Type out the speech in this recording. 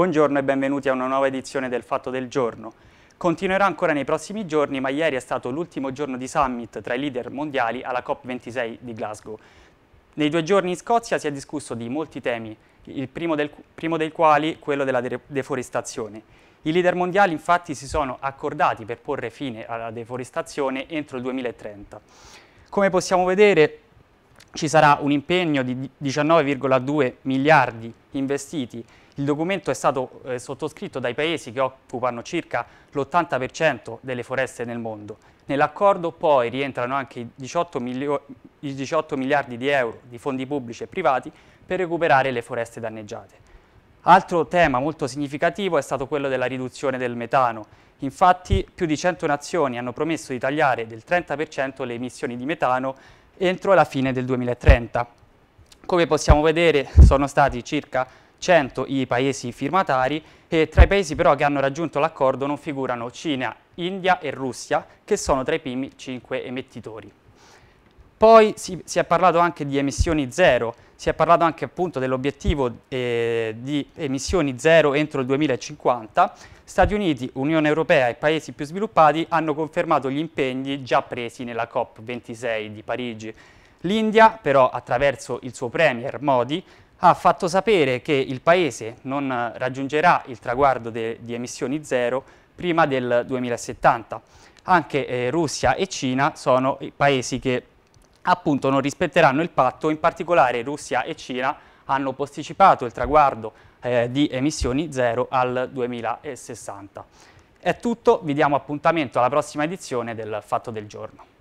Buongiorno e benvenuti a una nuova edizione del Fatto del Giorno. Continuerà ancora nei prossimi giorni, ma ieri è stato l'ultimo giorno di summit tra i leader mondiali alla COP26 di Glasgow. Nei due giorni in Scozia si è discusso di molti temi, il primo, del, primo dei quali quello della de deforestazione. I leader mondiali infatti si sono accordati per porre fine alla deforestazione entro il 2030. Come possiamo vedere, ci sarà un impegno di 19,2 miliardi investiti. Il documento è stato eh, sottoscritto dai paesi che occupano circa l'80% delle foreste nel mondo. Nell'accordo poi rientrano anche i 18, i 18 miliardi di euro di fondi pubblici e privati per recuperare le foreste danneggiate. Altro tema molto significativo è stato quello della riduzione del metano. Infatti più di 100 nazioni hanno promesso di tagliare del 30% le emissioni di metano entro la fine del 2030. Come possiamo vedere sono stati circa 100 i paesi firmatari e tra i paesi però che hanno raggiunto l'accordo non figurano Cina, India e Russia che sono tra i primi 5 emettitori. Poi si, si, è parlato anche di emissioni zero, si è parlato anche appunto dell'obiettivo eh, di emissioni zero entro il 2050. Stati Uniti, Unione Europea e paesi più sviluppati hanno confermato gli impegni già presi nella COP26 di Parigi. L'India, però, attraverso il suo premier Modi, ha fatto sapere che il paese non raggiungerà il traguardo di emissioni zero prima del 2070. Anche eh, Russia e Cina sono i paesi che appunto non rispetteranno il patto, in particolare Russia e Cina hanno posticipato il traguardo eh, di emissioni zero al 2060. È tutto, vi diamo appuntamento alla prossima edizione del Fatto del Giorno.